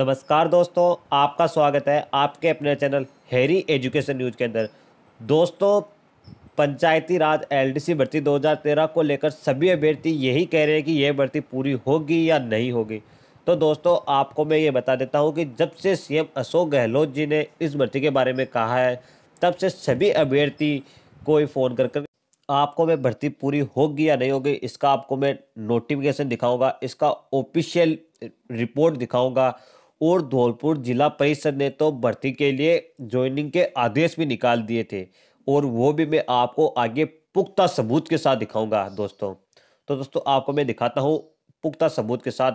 नमस्कार दोस्तों आपका स्वागत है आपके अपने चैनल हैरी एजुकेशन न्यूज़ के अंदर दोस्तों पंचायती राज एलडीसी भर्ती 2013 को लेकर सभी अभ्यर्थी यही कह रहे हैं कि यह भर्ती पूरी होगी या नहीं होगी तो दोस्तों आपको मैं ये बता देता हूँ कि जब से सीएम अशोक गहलोत जी ने इस भर्ती के बारे में कहा है तब से सभी अभ्यर्थी को ही फ़ोन कर कर आपको मैं भर्ती पूरी होगी या नहीं होगी इसका आपको मैं नोटिफिकेशन दिखाऊंगा इसका ऑफिशियल रिपोर्ट दिखाऊंगा और धौलपुर जिला परिषद ने तो भर्ती के लिए ज्वाइनिंग के आदेश भी निकाल दिए थे और वो भी मैं आपको आगे पुख्ता सबूत के साथ दिखाऊंगा दोस्तों तो दोस्तों आपको मैं दिखाता हूँ पुख्ता सबूत के साथ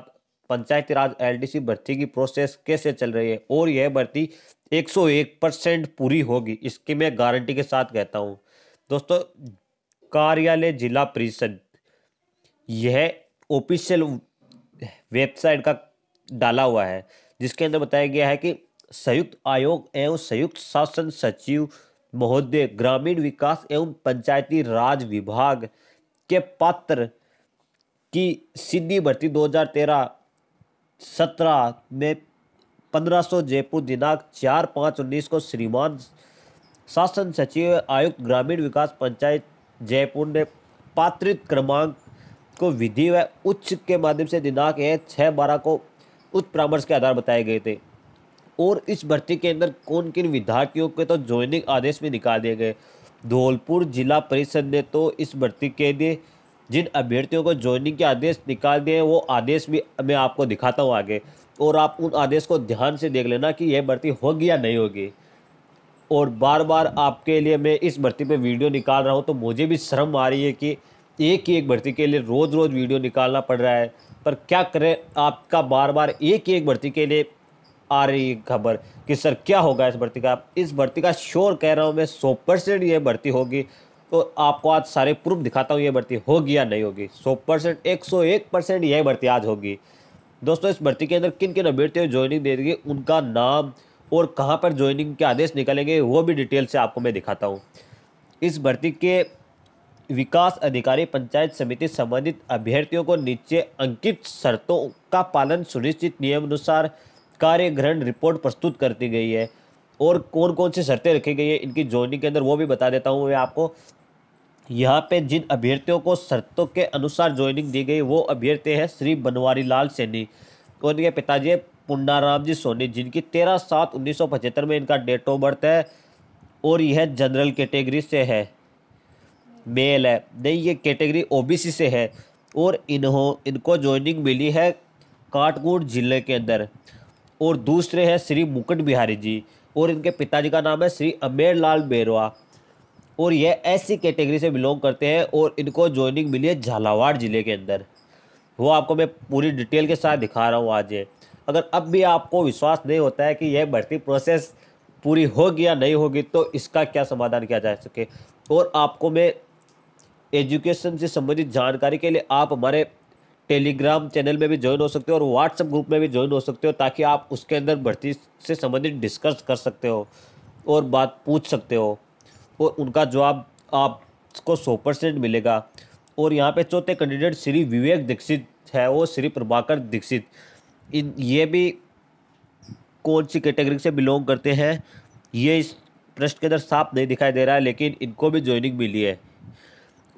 पंचायती राज एल भर्ती की प्रोसेस कैसे चल रही है और यह भर्ती 101 परसेंट पूरी होगी इसकी मैं गारंटी के साथ कहता हूँ दोस्तों कार्यालय जिला परिषद यह ऑफिशियल वेबसाइट का डाला हुआ है जिसके अंदर बताया गया है कि संयुक्त आयोग एवं संयुक्त शासन सचिव महोदय ग्रामीण विकास एवं पंचायती राज विभाग के पात्र की सीधी भर्ती 2013-17 में 1500 जयपुर दिनांक चार पाँच उन्नीस को श्रीमान शासन सचिव आयुक्त ग्रामीण विकास पंचायत जयपुर ने पात्रित क्रमांक को विधि व उच्च के माध्यम से दिनांक एक छः बारह को उस परामर्श के आधार बताए गए थे और इस भर्ती के अंदर कौन किन विद्यार्थियों के तो ज्वाइनिंग आदेश में निकाल दिए गए धौलपुर जिला परिषद ने तो इस भर्ती के लिए जिन अभ्यर्थियों को ज्वाइनिंग के आदेश निकाल दिए वो आदेश भी मैं आपको दिखाता हूँ आगे और आप उन आदेश को ध्यान से देख लेना कि यह भर्ती होगी या नहीं होगी और बार बार आपके लिए मैं इस भर्ती पे वीडियो निकाल रहा हूँ तो मुझे भी शर्म आ रही है कि एक ही एक भर्ती के लिए रोज़ रोज़ वीडियो निकालना पड़ रहा है पर क्या करें आपका बार बार एक एक भर्ती के लिए आ रही है खबर कि सर क्या होगा इस भर्ती का इस भर्ती का श्योर कह रहा हूँ मैं सौ परसेंट ये भर्ती होगी तो आपको आज सारे प्रूफ दिखाता हूँ ये भर्ती होगी या नहीं होगी सौ परसेंट एक सौ एक परसेंट यह भर्ती आज होगी दोस्तों इस भर्ती के अंदर किन किन अभ्यर्थियों ज्वाइनिंग दे देगी उनका नाम और कहाँ पर ज्वाइनिंग के आदेश निकलेंगे वो भी डिटेल से आपको मैं दिखाता हूँ इस भर्ती के विकास अधिकारी पंचायत समिति संबंधित अभ्यर्थियों को नीचे अंकित शर्तों का पालन सुनिश्चित नियमानुसार कार्य ग्रहण रिपोर्ट प्रस्तुत कर दी गई है और कौन कौन सी शर्तें रखी गई है इनकी जोनी के अंदर वो भी बता देता हूँ मैं आपको यहाँ पे जिन अभ्यर्थियों को शर्तों के अनुसार ज्वाइनिंग दी गई वो अभ्यर्थी हैं श्री बनवारी लाल सैनी और इनके पिताजी पुन्नाराम जी सोनी जिनकी तेरह सात उन्नीस में इनका डेट ऑफ बर्थ है और यह जनरल कैटेगरी से है मेल है नहीं ये कैटेगरी ओबीसी से है और इन्हों इनको ज्वाइनिंग मिली है काटकूट जिले के अंदर और दूसरे हैं श्री मुकुट बिहारी जी और इनके पिताजी का नाम है श्री अमेर लाल बेरवा और यह ऐसी कैटेगरी से बिलोंग करते हैं और इनको ज्वाइनिंग मिली है झालावाड़ ज़िले के अंदर वो आपको मैं पूरी डिटेल के साथ दिखा रहा हूँ आज ये अगर अब भी आपको विश्वास नहीं होता है कि यह भर्ती प्रोसेस पूरी होगी या नहीं होगी तो इसका क्या समाधान किया जा सके और आपको मैं एजुकेशन से संबंधित जानकारी के लिए आप हमारे टेलीग्राम चैनल में भी ज्वाइन हो सकते हो और व्हाट्सएप ग्रुप में भी ज्वाइन हो सकते हो ताकि आप उसके अंदर भर्ती से संबंधित डिस्कस कर सकते हो और बात पूछ सकते हो और उनका जवाब आपको सौ परसेंट मिलेगा और यहाँ पे चौथे कैंडिडेट श्री विवेक दीक्षित है वो श्री प्रभाकर दीक्षित इन ये भी कौन सी कैटेगरी से बिलोंग करते हैं ये इस प्रश्न के अंदर साफ नहीं दिखाई दे रहा है लेकिन इनको भी ज्वाइनिंग मिली है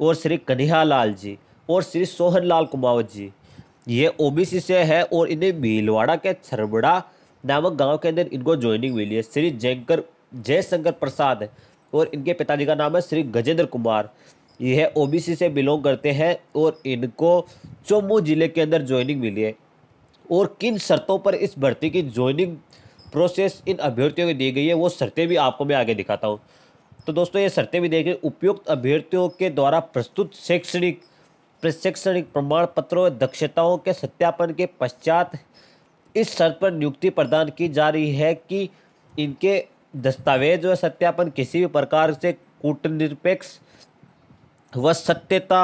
और श्री कन्हैया लाल जी और श्री सोहन लाल कुमावत जी ये ओबीसी से है और इन्हें भीलवाड़ा के छरबड़ा नामक गांव के अंदर इनको ज्वाइनिंग मिली है श्री जयंकर जयशंकर प्रसाद और इनके पिताजी का नाम है श्री गजेंद्र कुमार यह ओ से बिलोंग करते हैं और इनको चोमू जिले के अंदर ज्वाइनिंग मिली है और किन शर्तों पर इस भर्ती की ज्वाइनिंग प्रोसेस इन अभ्यर्थियों को दी गई है वो शर्तें भी आपको मैं आगे दिखाता हूँ तो दोस्तों ये शर्तें भी देखिए उपयुक्त अभ्यर्थियों के द्वारा प्रस्तुत शैक्षणिक प्रशैक्षणिक प्रमाण पत्रों दक्षताओं के सत्यापन के पश्चात इस शर्त पर नियुक्ति प्रदान की जा रही है कि इनके दस्तावेज व सत्यापन किसी भी प्रकार से कूटनिरपेक्ष व सत्यता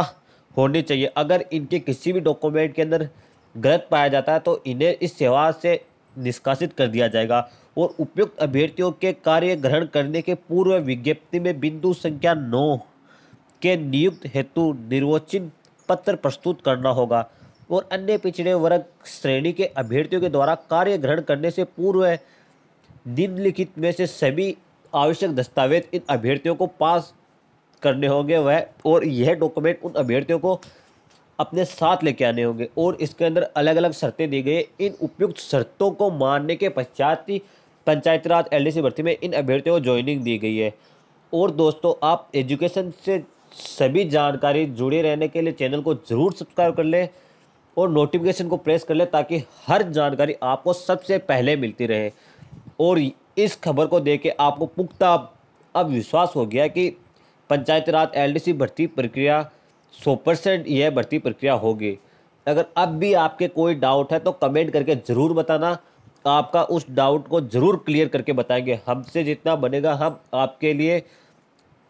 होनी चाहिए अगर इनके किसी भी डॉक्यूमेंट के अंदर गलत पाया जाता है तो इन्हें इस सेवा से निष्कासित कर दिया जाएगा और उपयुक्त अभ्यर्थियों के कार्य ग्रहण करने के पूर्व विज्ञप्ति में बिंदु संख्या नौ के नियुक्त हेतु निर्वोचित पत्र प्रस्तुत करना होगा और अन्य पिछड़े वर्ग श्रेणी के अभ्यर्थियों के द्वारा कार्य ग्रहण करने से पूर्व निम्नलिखित में से सभी आवश्यक दस्तावेज इन अभ्यर्थियों को पास करने होंगे वह और यह डॉक्यूमेंट उन अभ्यर्थियों को अपने साथ लेके आने होंगे और इसके अंदर अलग अलग शर्तें दी गई इन उपयुक्त शर्तों को मानने के पश्चात ही पंचायत राज एल भर्ती में इन अभ्यर्थियों को ज्वाइनिंग दी गई है और दोस्तों आप एजुकेशन से सभी जानकारी जुड़े रहने के लिए चैनल को ज़रूर सब्सक्राइब कर लें और नोटिफिकेशन को प्रेस कर लें ताकि हर जानकारी आपको सबसे पहले मिलती रहे और इस खबर को देख के आपको पुख्ता अब विश्वास हो गया कि पंचायत राज एलडीसी भर्ती प्रक्रिया सौ परसेंट यह भर्ती प्रक्रिया होगी अगर अब भी आपके कोई डाउट है तो कमेंट करके ज़रूर बताना आपका उस डाउट को ज़रूर क्लियर करके बताएंगे हमसे जितना बनेगा हम आपके लिए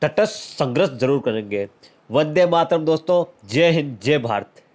तटस्थ संघर्ष जरूर करेंगे वंदे मातरम दोस्तों जय हिंद जय भारत